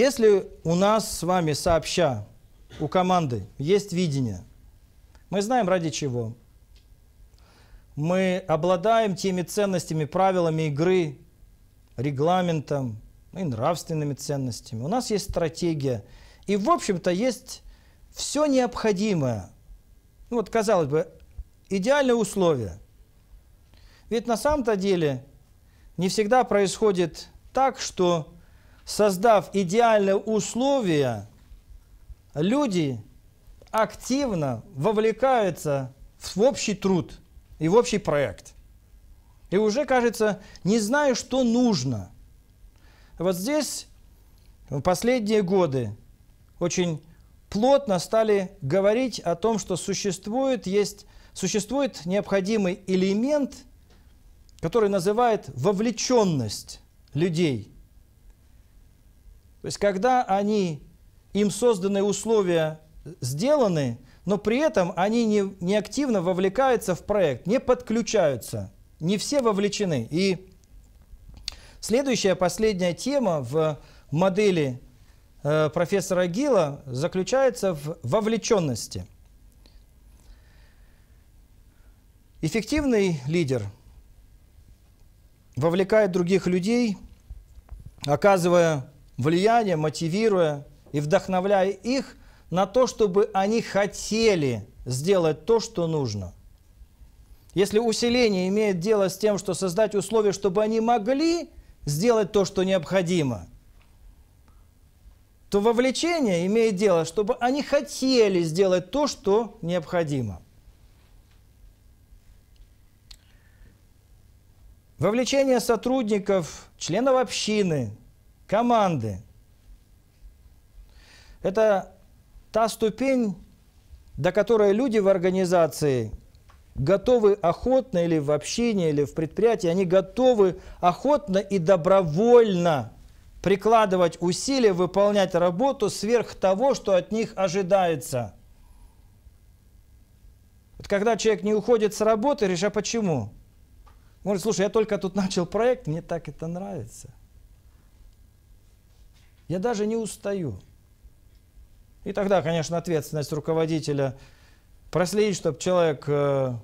Если у нас с вами сообща, у команды есть видение, мы знаем ради чего. Мы обладаем теми ценностями, правилами игры, регламентом и нравственными ценностями. У нас есть стратегия. И, в общем-то, есть все необходимое. Ну, вот, казалось бы, идеальные условия. Ведь на самом-то деле не всегда происходит так, что создав идеальные условия, люди активно вовлекаются в общий труд и в общий проект. И уже, кажется, не знаю, что нужно. Вот здесь в последние годы очень плотно стали говорить о том, что существует, есть, существует необходимый элемент, который называет вовлеченность людей – то есть, когда они, им созданные условия сделаны, но при этом они не, не активно вовлекаются в проект, не подключаются, не все вовлечены. И следующая, последняя тема в модели э, профессора Гила заключается в вовлеченности. Эффективный лидер вовлекает других людей, оказывая влияние, мотивируя и вдохновляя их на то, чтобы они хотели сделать то, что нужно. Если усиление имеет дело с тем, что создать условия, чтобы они могли сделать то, что необходимо, то вовлечение имеет дело, чтобы они хотели сделать то, что необходимо. Вовлечение сотрудников, членов общины команды. Это та ступень, до которой люди в организации готовы охотно или в общине, или в предприятии, они готовы охотно и добровольно прикладывать усилия, выполнять работу сверх того, что от них ожидается. Вот когда человек не уходит с работы, решая а почему? Может, слушай, я только тут начал проект, мне так это нравится. Я даже не устаю. И тогда, конечно, ответственность руководителя проследить, чтобы человек, э,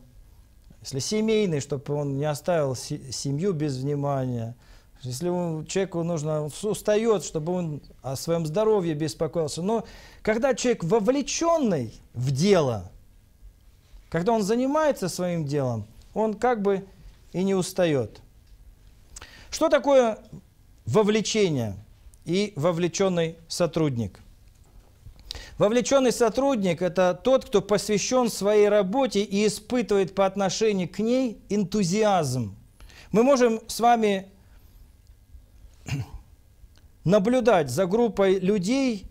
если семейный, чтобы он не оставил семью без внимания, если человеку нужно, он устает, чтобы он о своем здоровье беспокоился. Но когда человек вовлеченный в дело, когда он занимается своим делом, он как бы и не устает. Что такое вовлечение? и вовлеченный сотрудник. Вовлеченный сотрудник – это тот, кто посвящен своей работе и испытывает по отношению к ней энтузиазм. Мы можем с вами наблюдать за группой людей,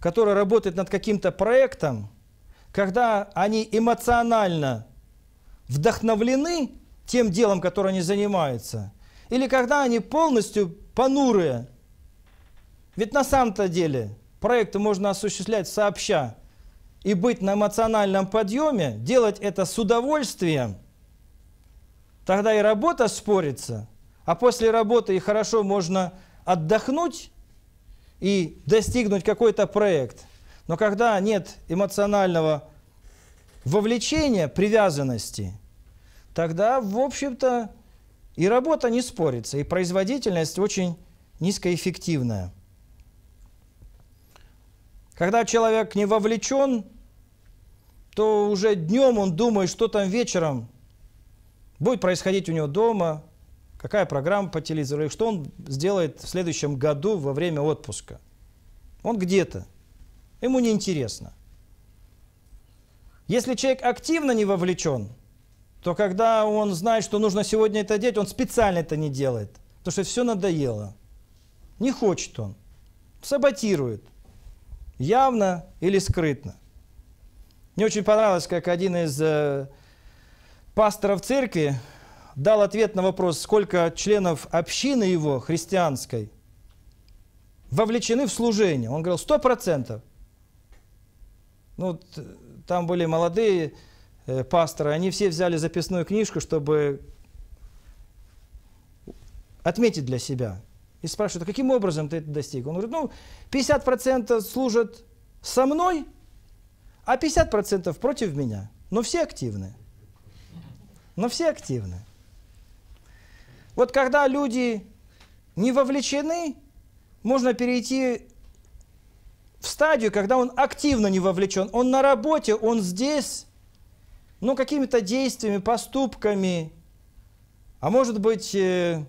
которые работают над каким-то проектом, когда они эмоционально вдохновлены тем делом, которое они занимаются, или когда они полностью понурые – ведь на самом-то деле проекты можно осуществлять сообща и быть на эмоциональном подъеме, делать это с удовольствием, тогда и работа спорится, а после работы и хорошо можно отдохнуть и достигнуть какой-то проект. Но когда нет эмоционального вовлечения, привязанности, тогда, в общем-то, и работа не спорится, и производительность очень низкоэффективная. Когда человек не вовлечен, то уже днем он думает, что там вечером будет происходить у него дома, какая программа по телевизору, и что он сделает в следующем году во время отпуска. Он где-то. Ему неинтересно. Если человек активно не вовлечен, то когда он знает, что нужно сегодня это делать, он специально это не делает. Потому что все надоело. Не хочет он. Саботирует явно или скрытно. Мне очень понравилось, как один из э, пасторов церкви дал ответ на вопрос, сколько членов общины его, христианской, вовлечены в служение. Он говорил, сто процентов. Ну, э, там были молодые э, пасторы, они все взяли записную книжку, чтобы отметить для себя – и спрашивают, а каким образом ты это достиг? Он говорит, ну, 50% служат со мной, а 50% против меня. Но все активны. Но все активны. Вот когда люди не вовлечены, можно перейти в стадию, когда он активно не вовлечен. Он на работе, он здесь, но какими-то действиями, поступками, а может быть, э,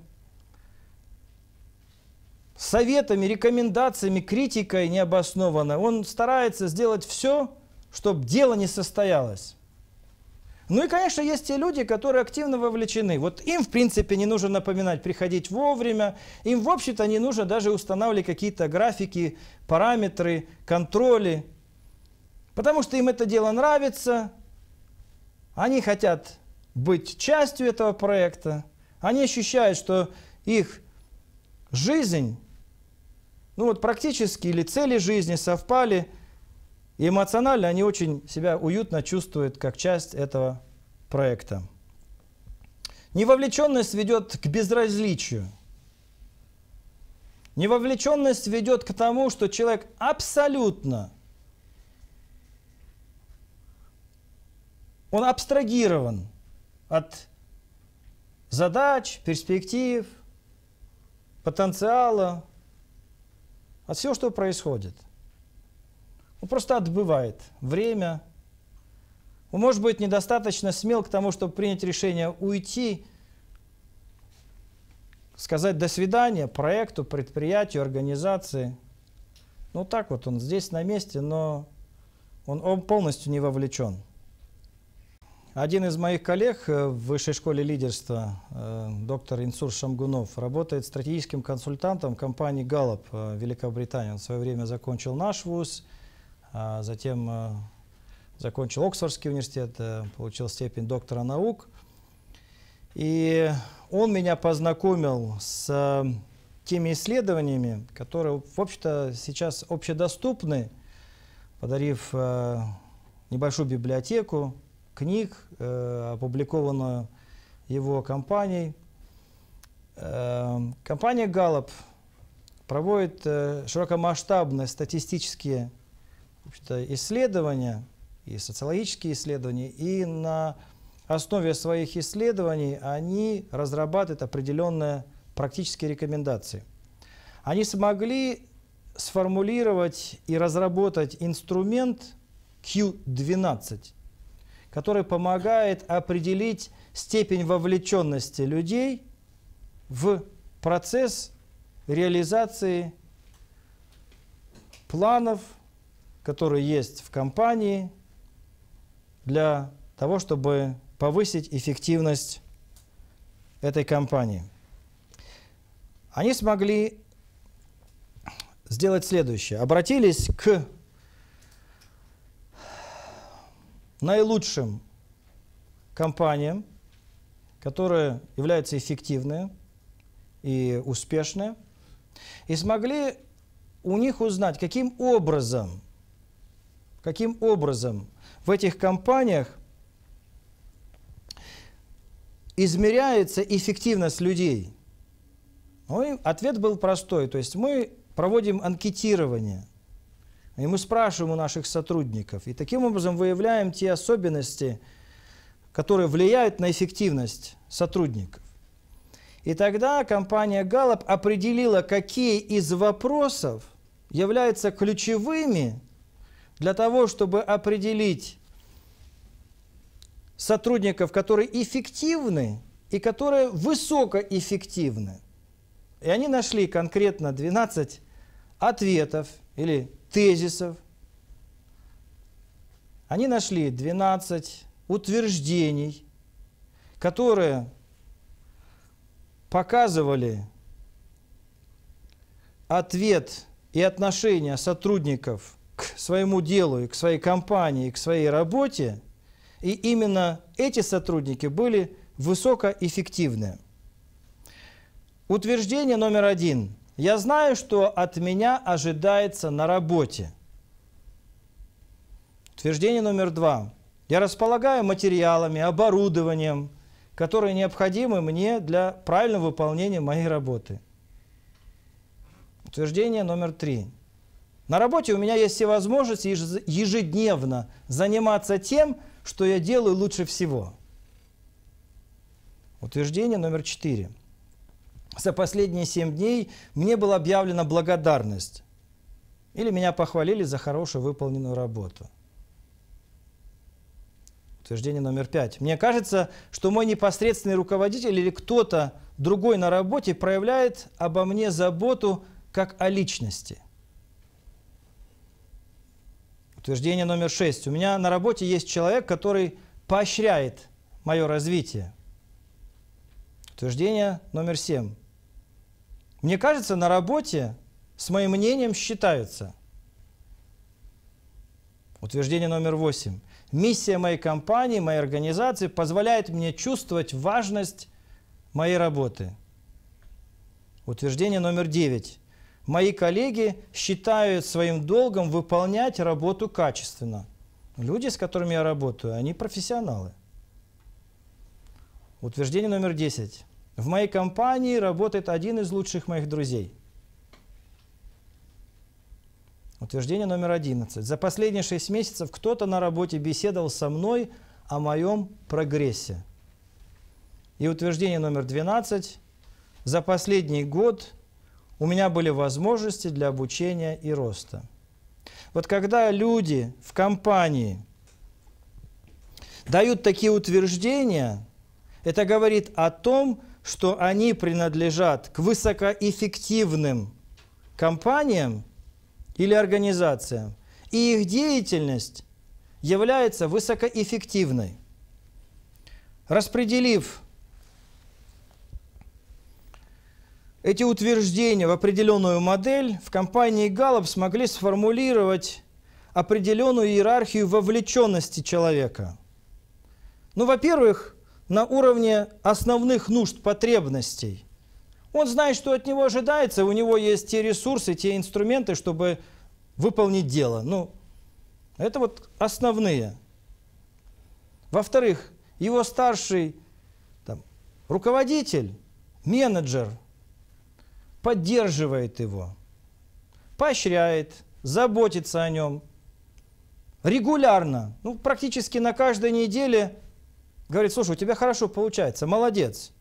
советами, рекомендациями, критикой необоснованно. Он старается сделать все, чтобы дело не состоялось. Ну и, конечно, есть те люди, которые активно вовлечены. Вот им, в принципе, не нужно напоминать приходить вовремя. Им, в общем-то, не нужно даже устанавливать какие-то графики, параметры, контроли. Потому что им это дело нравится. Они хотят быть частью этого проекта. Они ощущают, что их жизнь ну вот практически или цели жизни совпали, и эмоционально они очень себя уютно чувствуют как часть этого проекта. Невовлеченность ведет к безразличию. Невовлеченность ведет к тому, что человек абсолютно, он абстрагирован от задач, перспектив, потенциала, от всего, что происходит. Он ну, просто отбывает время. Он ну, может быть недостаточно смел к тому, чтобы принять решение уйти, сказать «до свидания» проекту, предприятию, организации. Ну так вот он здесь на месте, но он, полностью не вовлечен. Один из моих коллег э, в Высшей школе лидерства, э, доктор Инсур Шамгунов, работает стратегическим консультантом компании «Галлоп» э, Великобритании. Он в свое время закончил наш вуз, а затем закончил Оксфордский университет, получил степень доктора наук. И он меня познакомил с теми исследованиями, которые, в общем-то, сейчас общедоступны, подарив небольшую библиотеку книг, э, опубликовано его компанией. Эм, компания Gallup проводит э, широкомасштабные статистические исследования и социологические исследования, и на основе своих исследований они разрабатывают определенные практические рекомендации. Они смогли сформулировать и разработать инструмент Q12, который помогает определить степень вовлеченности людей в процесс реализации планов, которые есть в компании для того, чтобы повысить эффективность этой компании. Они смогли сделать следующее. Обратились к наилучшим компаниям, которые являются эффективны и успешны, и смогли у них узнать, каким образом, каким образом в этих компаниях измеряется эффективность людей. Ну, и ответ был простой, то есть мы проводим анкетирование – и мы спрашиваем у наших сотрудников. И таким образом выявляем те особенности, которые влияют на эффективность сотрудников. И тогда компания Gallup определила, какие из вопросов являются ключевыми для того, чтобы определить сотрудников, которые эффективны и которые высокоэффективны. И они нашли конкретно 12 ответов или тезисов. Они нашли 12 утверждений, которые показывали ответ и отношение сотрудников к своему делу и к своей компании, и к своей работе, и именно эти сотрудники были высокоэффективны. Утверждение номер один. Я знаю, что от меня ожидается на работе. Утверждение номер два. Я располагаю материалами, оборудованием, которые необходимы мне для правильного выполнения моей работы. Утверждение номер три. На работе у меня есть все возможности ежедневно заниматься тем, что я делаю лучше всего. Утверждение номер четыре за последние семь дней мне была объявлена благодарность или меня похвалили за хорошую выполненную работу. Утверждение номер пять. Мне кажется, что мой непосредственный руководитель или кто-то другой на работе проявляет обо мне заботу как о личности. Утверждение номер шесть. У меня на работе есть человек, который поощряет мое развитие. Утверждение номер семь. Мне кажется, на работе с моим мнением считаются. Утверждение номер восемь. Миссия моей компании, моей организации позволяет мне чувствовать важность моей работы. Утверждение номер девять. Мои коллеги считают своим долгом выполнять работу качественно. Люди, с которыми я работаю, они профессионалы. Утверждение номер десять. В моей компании работает один из лучших моих друзей. Утверждение номер 11. За последние 6 месяцев кто-то на работе беседовал со мной о моем прогрессе. И утверждение номер 12. За последний год у меня были возможности для обучения и роста. Вот когда люди в компании дают такие утверждения, это говорит о том, что они принадлежат к высокоэффективным компаниям или организациям, и их деятельность является высокоэффективной. Распределив эти утверждения в определенную модель, в компании Gallup смогли сформулировать определенную иерархию вовлеченности человека. Ну, во-первых, на уровне основных нужд, потребностей. Он знает, что от него ожидается, у него есть те ресурсы, те инструменты, чтобы выполнить дело. Ну, это вот основные. Во-вторых, его старший там, руководитель, менеджер поддерживает его, поощряет, заботится о нем регулярно, ну, практически на каждой неделе – говорит, слушай, у тебя хорошо получается, молодец.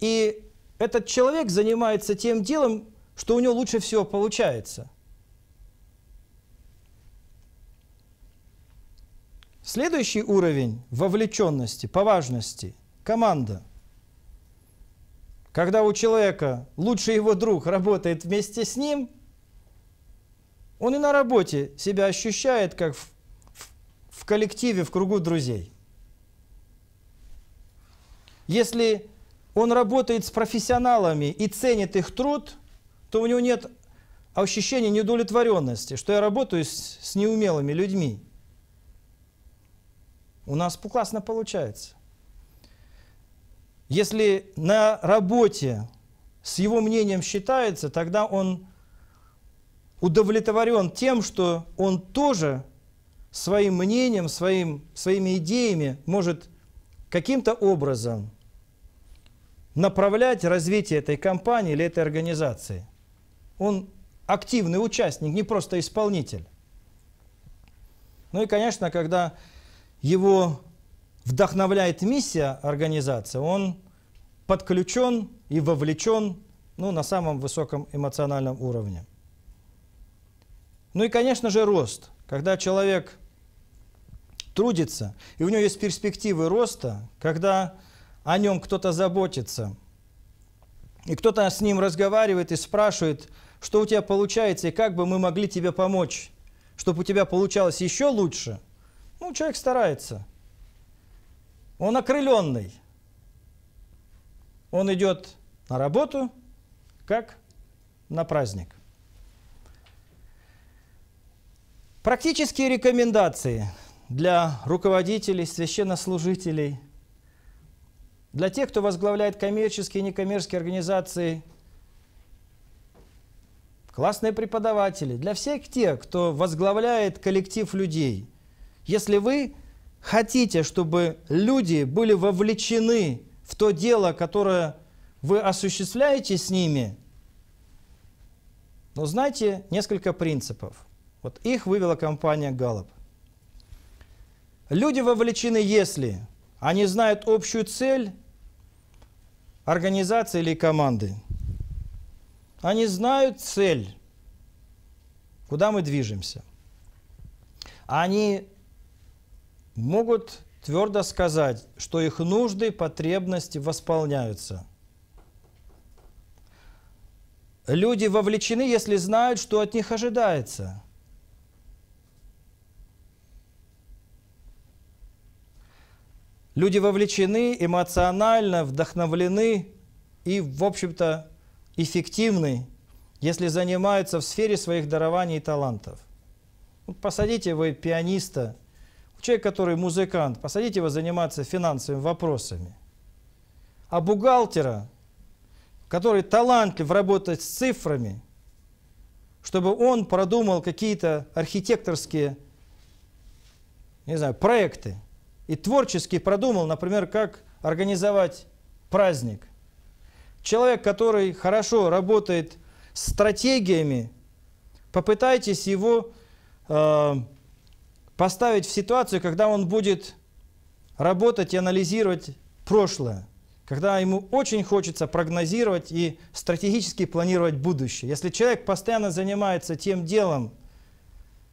И этот человек занимается тем делом, что у него лучше всего получается. Следующий уровень вовлеченности, по важности – команда. Когда у человека лучший его друг работает вместе с ним, он и на работе себя ощущает, как в, в, в коллективе, в кругу друзей. Если он работает с профессионалами и ценит их труд, то у него нет ощущения неудовлетворенности, что я работаю с, с неумелыми людьми. У нас классно получается. Если на работе с его мнением считается, тогда он удовлетворен тем, что он тоже своим мнением, своим, своими идеями может каким-то образом направлять развитие этой компании или этой организации. Он активный участник, не просто исполнитель. Ну и, конечно, когда его вдохновляет миссия организации, он подключен и вовлечен ну, на самом высоком эмоциональном уровне. Ну и, конечно же, рост. Когда человек трудится, и у него есть перспективы роста, когда о нем кто-то заботится. И кто-то с ним разговаривает и спрашивает, что у тебя получается и как бы мы могли тебе помочь, чтобы у тебя получалось еще лучше. Ну, человек старается. Он окрыленный. Он идет на работу, как на праздник. Практические рекомендации для руководителей, священнослужителей – для тех, кто возглавляет коммерческие и некоммерческие организации, классные преподаватели, для всех тех, кто возглавляет коллектив людей, если вы хотите, чтобы люди были вовлечены в то дело, которое вы осуществляете с ними, но ну, знайте несколько принципов. Вот их вывела компания Gallup. Люди вовлечены, если они знают общую цель организации или команды. Они знают цель, куда мы движемся. Они могут твердо сказать, что их нужды, потребности восполняются. Люди вовлечены, если знают, что от них ожидается – Люди вовлечены, эмоционально вдохновлены и, в общем-то, эффективны, если занимаются в сфере своих дарований и талантов. Вот посадите вы пианиста, человек, который музыкант, посадите его заниматься финансовыми вопросами. А бухгалтера, который талантлив работать с цифрами, чтобы он продумал какие-то архитекторские не знаю, проекты – и творчески продумал, например, как организовать праздник. Человек, который хорошо работает с стратегиями, попытайтесь его э, поставить в ситуацию, когда он будет работать и анализировать прошлое, когда ему очень хочется прогнозировать и стратегически планировать будущее. Если человек постоянно занимается тем делом,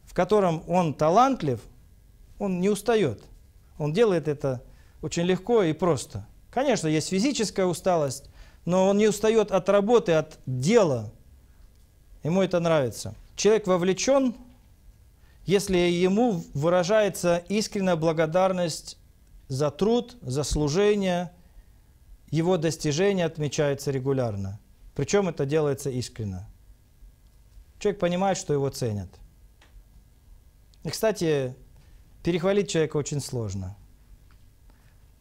в котором он талантлив, он не устает – он делает это очень легко и просто. Конечно, есть физическая усталость, но он не устает от работы, от дела. Ему это нравится. Человек вовлечен, если ему выражается искренняя благодарность за труд, за служение, его достижения отмечаются регулярно. Причем это делается искренно. Человек понимает, что его ценят. И, кстати, Перехвалить человека очень сложно.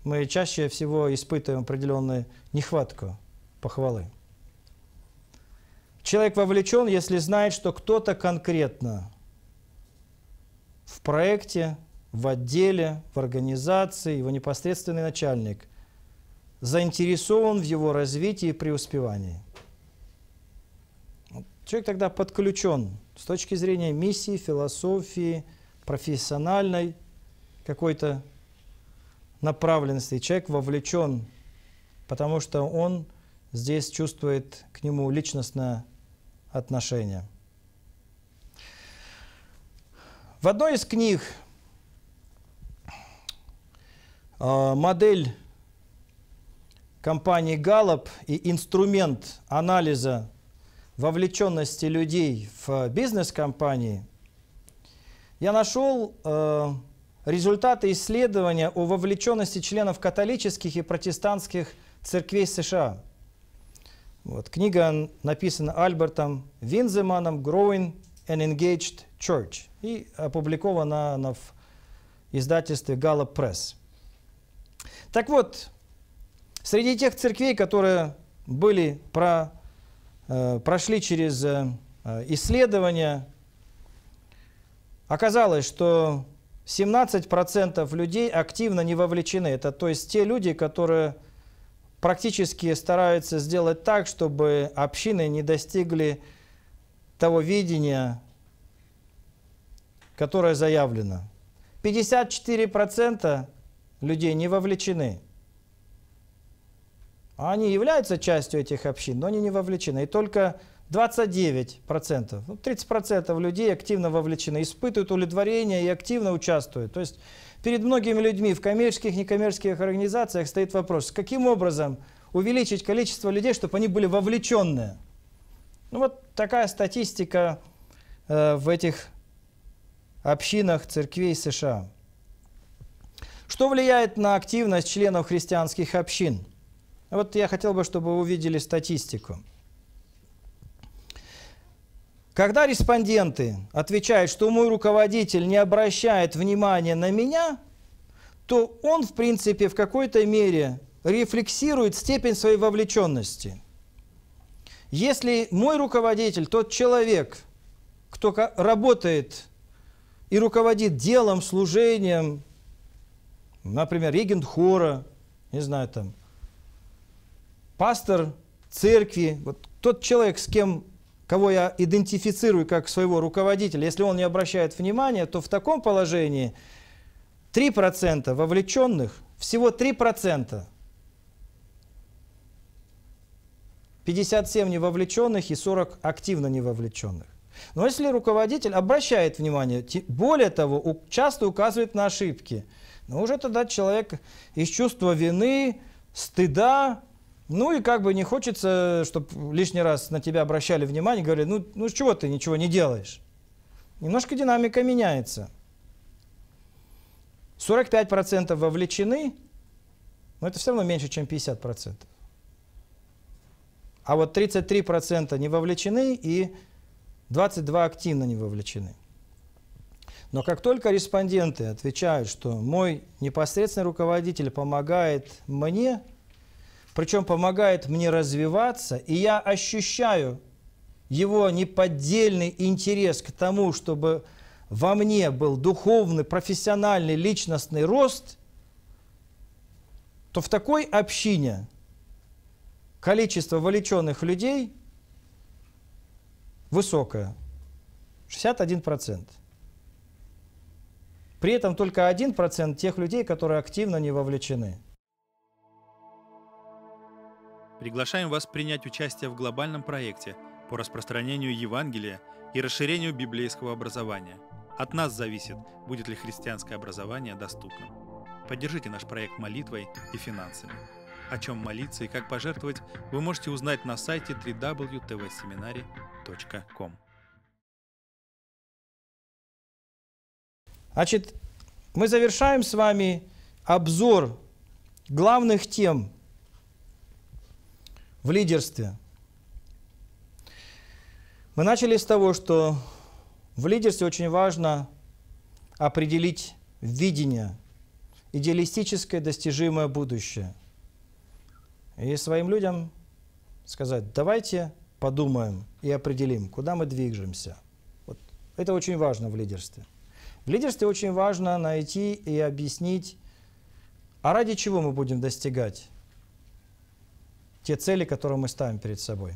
Мы чаще всего испытываем определенную нехватку похвалы. Человек вовлечен, если знает, что кто-то конкретно в проекте, в отделе, в организации, его непосредственный начальник заинтересован в его развитии и преуспевании. Человек тогда подключен с точки зрения миссии, философии, философии, профессиональной какой-то направленности. Человек вовлечен, потому что он здесь чувствует к нему личностное отношение. В одной из книг а, модель компании Gallup и инструмент анализа вовлеченности людей в бизнес-компании – я нашел э, результаты исследования о вовлеченности членов католических и протестантских церквей США. Вот, книга написана Альбертом Винземаном «Growing an Engaged Church» и опубликована она в издательстве Gallup Press. Так вот, среди тех церквей, которые были про, э, прошли через э, исследования, Оказалось, что 17% людей активно не вовлечены. Это то есть те люди, которые практически стараются сделать так, чтобы общины не достигли того видения, которое заявлено. 54% людей не вовлечены. Они являются частью этих общин, но они не вовлечены. И только 29%, 30% ну, людей активно вовлечены, испытывают удовлетворение и активно участвуют. То есть перед многими людьми в коммерческих и некоммерческих организациях стоит вопрос, каким образом увеличить количество людей, чтобы они были вовлеченные. Ну вот такая статистика э, в этих общинах церквей США. Что влияет на активность членов христианских общин? Вот я хотел бы, чтобы вы увидели статистику. Когда респонденты отвечают, что мой руководитель не обращает внимания на меня, то он, в принципе, в какой-то мере рефлексирует степень своей вовлеченности. Если мой руководитель, тот человек, кто работает и руководит делом, служением, например, регент хора, не знаю, там, пастор церкви, вот тот человек, с кем кого я идентифицирую как своего руководителя, если он не обращает внимания, то в таком положении 3% вовлеченных, всего 3%, 57 невовлеченных и 40 активно невовлеченных. Но если руководитель обращает внимание, более того, часто указывает на ошибки, но ну, уже тогда человек из чувства вины, стыда ну и как бы не хочется, чтобы лишний раз на тебя обращали внимание, говорили, ну, ну чего ты ничего не делаешь? Немножко динамика меняется. 45% вовлечены, но это все равно меньше, чем 50%. А вот 33% не вовлечены и 22 активно не вовлечены. Но как только респонденты отвечают, что мой непосредственный руководитель помогает мне, причем помогает мне развиваться, и я ощущаю его неподдельный интерес к тому, чтобы во мне был духовный, профессиональный, личностный рост, то в такой общине количество вовлеченных людей высокое – 61%. При этом только 1% тех людей, которые активно не вовлечены – приглашаем вас принять участие в глобальном проекте по распространению Евангелия и расширению библейского образования. От нас зависит, будет ли христианское образование доступным. Поддержите наш проект молитвой и финансами. О чем молиться и как пожертвовать, вы можете узнать на сайте www.tvseminary.com. Значит, мы завершаем с вами обзор главных тем в лидерстве. Мы начали с того, что в лидерстве очень важно определить видение, идеалистическое достижимое будущее. И своим людям сказать, давайте подумаем и определим, куда мы движемся. Вот. Это очень важно в лидерстве. В лидерстве очень важно найти и объяснить, а ради чего мы будем достигать те цели, которые мы ставим перед собой.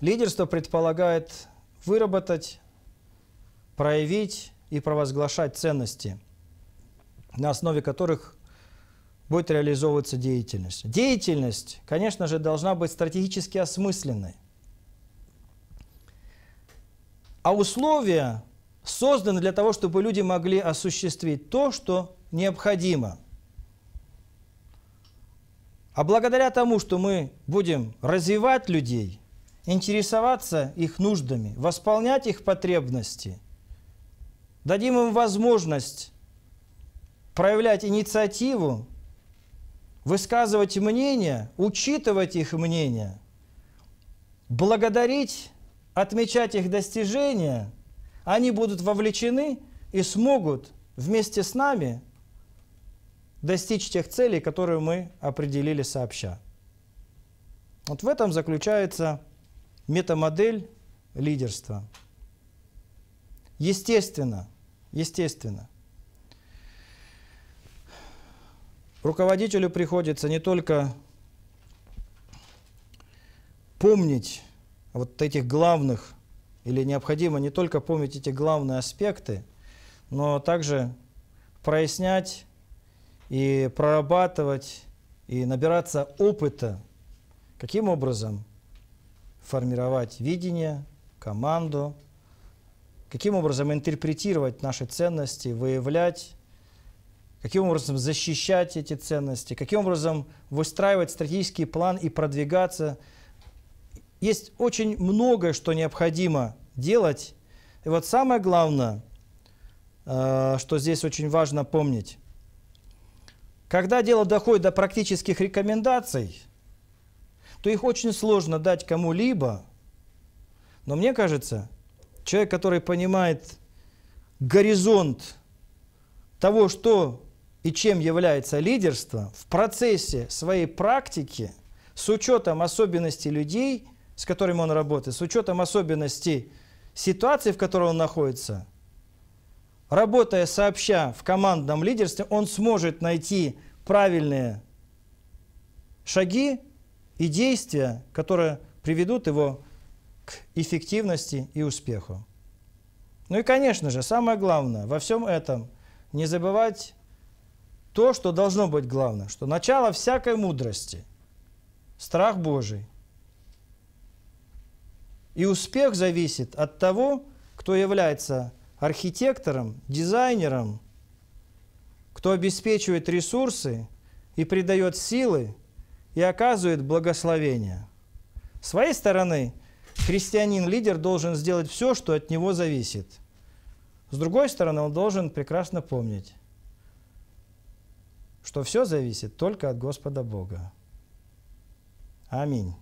Лидерство предполагает выработать, проявить и провозглашать ценности, на основе которых будет реализовываться деятельность. Деятельность, конечно же, должна быть стратегически осмысленной. А условия созданы для того, чтобы люди могли осуществить то, что необходимо. А благодаря тому, что мы будем развивать людей, интересоваться их нуждами, восполнять их потребности, дадим им возможность проявлять инициативу, высказывать мнения, учитывать их мнения, благодарить, отмечать их достижения, они будут вовлечены и смогут вместе с нами – достичь тех целей, которые мы определили сообща. Вот в этом заключается метамодель лидерства. Естественно, естественно, руководителю приходится не только помнить вот этих главных, или необходимо не только помнить эти главные аспекты, но также прояснять и прорабатывать, и набираться опыта, каким образом формировать видение, команду, каким образом интерпретировать наши ценности, выявлять, каким образом защищать эти ценности, каким образом выстраивать стратегический план и продвигаться. Есть очень многое, что необходимо делать. И вот самое главное, э, что здесь очень важно помнить, когда дело доходит до практических рекомендаций, то их очень сложно дать кому-либо. Но мне кажется, человек, который понимает горизонт того, что и чем является лидерство, в процессе своей практики, с учетом особенностей людей, с которыми он работает, с учетом особенностей ситуации, в которой он находится, работая сообща в командном лидерстве, он сможет найти правильные шаги и действия, которые приведут его к эффективности и успеху. Ну и, конечно же, самое главное во всем этом не забывать то, что должно быть главное, что начало всякой мудрости – страх Божий. И успех зависит от того, кто является архитектором, дизайнером, кто обеспечивает ресурсы и придает силы и оказывает благословение. С своей стороны, христианин-лидер должен сделать все, что от него зависит. С другой стороны, он должен прекрасно помнить, что все зависит только от Господа Бога. Аминь.